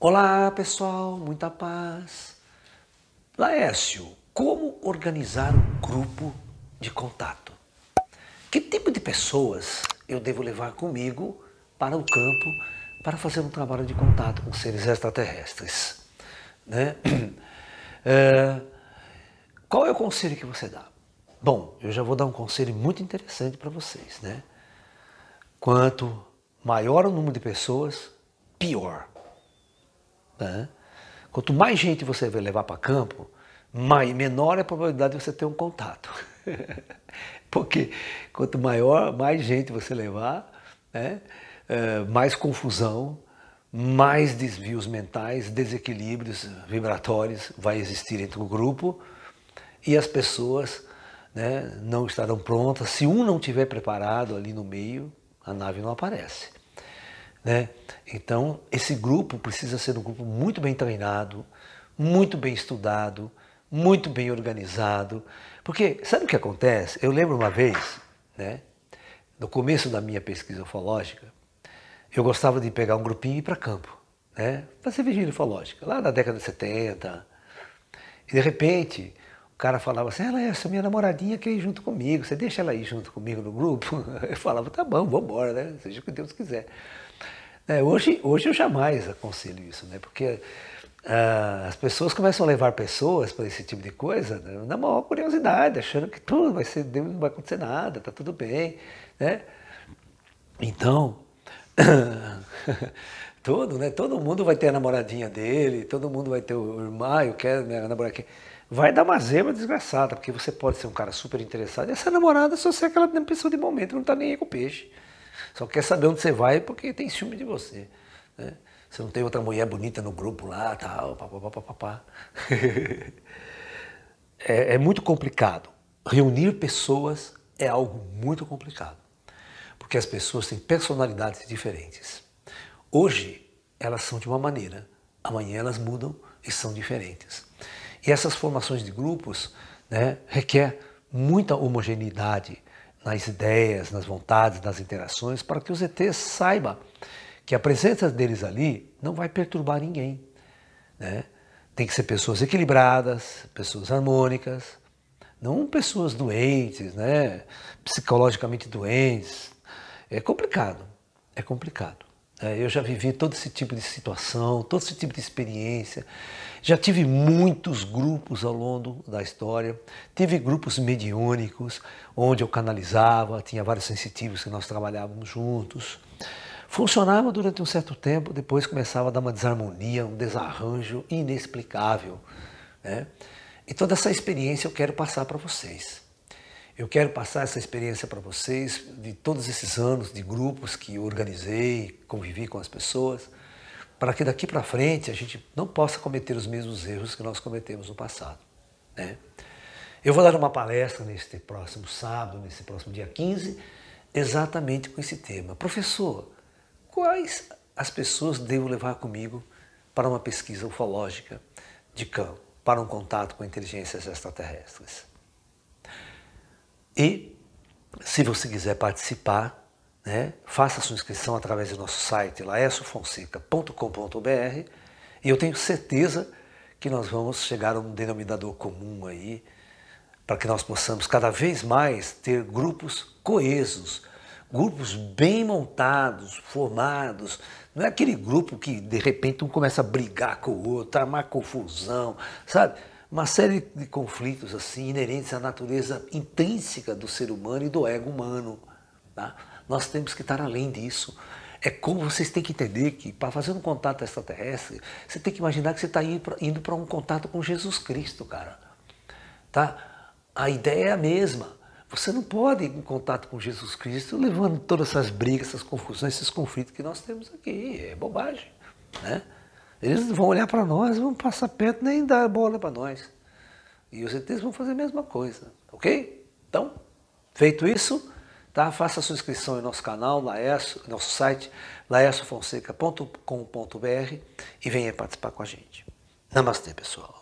Olá pessoal, muita paz. Laércio, como organizar um grupo de contato? Que tipo de pessoas eu devo levar comigo para o campo para fazer um trabalho de contato com seres extraterrestres? Né? É, qual é o conselho que você dá? Bom, eu já vou dar um conselho muito interessante para vocês, né? Quanto maior o número de pessoas, pior. Né? Quanto mais gente você levar para campo, mais, menor é a probabilidade de você ter um contato. Porque quanto maior, mais gente você levar, né? é, mais confusão, mais desvios mentais, desequilíbrios vibratórios vai existir entre o grupo e as pessoas né, não estarão prontas. Se um não tiver preparado ali no meio, a nave não aparece. Né? Então, esse grupo precisa ser um grupo muito bem treinado, muito bem estudado, muito bem organizado. Porque sabe o que acontece? Eu lembro uma vez, né, no começo da minha pesquisa ufológica, eu gostava de pegar um grupinho e ir para campo, né, fazer vigília ufológica, lá na década de 70. E de repente, cara falava assim, ela é essa minha namoradinha que ir é junto comigo, você deixa ela ir junto comigo no grupo? Eu falava, tá bom, vamos embora, né? Seja o que Deus quiser. É, hoje, hoje eu jamais aconselho isso, né? Porque ah, as pessoas começam a levar pessoas para esse tipo de coisa né? na maior curiosidade, achando que tudo vai ser, não vai acontecer nada, tá tudo bem, né? Então, todo, né? Todo mundo vai ter a namoradinha dele, todo mundo vai ter o irmão, ah, eu quero minha namoradinha vai dar uma zebra desgraçada, porque você pode ser um cara super interessado. E essa namorada só ser aquela pessoa de momento, não está nem aí com o peixe. Só quer saber onde você vai porque tem ciúme de você. Né? Você não tem outra mulher bonita no grupo lá, tal, papapá. é, é muito complicado. Reunir pessoas é algo muito complicado, porque as pessoas têm personalidades diferentes. Hoje elas são de uma maneira, amanhã elas mudam e são diferentes. E essas formações de grupos né, requer muita homogeneidade nas ideias, nas vontades, nas interações, para que os ETs saiba que a presença deles ali não vai perturbar ninguém. Né? Tem que ser pessoas equilibradas, pessoas harmônicas, não pessoas doentes, né? psicologicamente doentes. É complicado, é complicado. É, eu já vivi todo esse tipo de situação, todo esse tipo de experiência. Já tive muitos grupos ao longo da história. Tive grupos mediúnicos, onde eu canalizava, tinha vários sensitivos que nós trabalhávamos juntos. Funcionava durante um certo tempo, depois começava a dar uma desarmonia, um desarranjo inexplicável. Né? E toda essa experiência eu quero passar para vocês. Eu quero passar essa experiência para vocês de todos esses anos de grupos que organizei, convivi com as pessoas, para que daqui para frente a gente não possa cometer os mesmos erros que nós cometemos no passado. Né? Eu vou dar uma palestra neste próximo sábado, nesse próximo dia 15, exatamente com esse tema. Professor, quais as pessoas devo levar comigo para uma pesquisa ufológica de campo, para um contato com inteligências extraterrestres? E se você quiser participar, né, faça sua inscrição através do nosso site laessofonseca.com.br e eu tenho certeza que nós vamos chegar a um denominador comum aí para que nós possamos cada vez mais ter grupos coesos, grupos bem montados, formados. Não é aquele grupo que de repente um começa a brigar com o outro, armar confusão, sabe? uma série de conflitos assim inerentes à natureza intrínseca do ser humano e do ego humano. Tá? Nós temos que estar além disso. É como vocês têm que entender que para fazer um contato extraterrestre, você tem que imaginar que você está indo para um contato com Jesus Cristo, cara. Tá? A ideia é a mesma. Você não pode ir em contato com Jesus Cristo levando todas essas brigas, essas confusões, esses conflitos que nós temos aqui. É bobagem, né? Eles vão olhar para nós, vão passar perto, nem dar bola para nós. E os ETs vão fazer a mesma coisa, ok? Então, feito isso, tá? faça sua inscrição em nosso canal, Laércio, nosso site, laersofonseca.com.br e venha participar com a gente. Namastê, pessoal.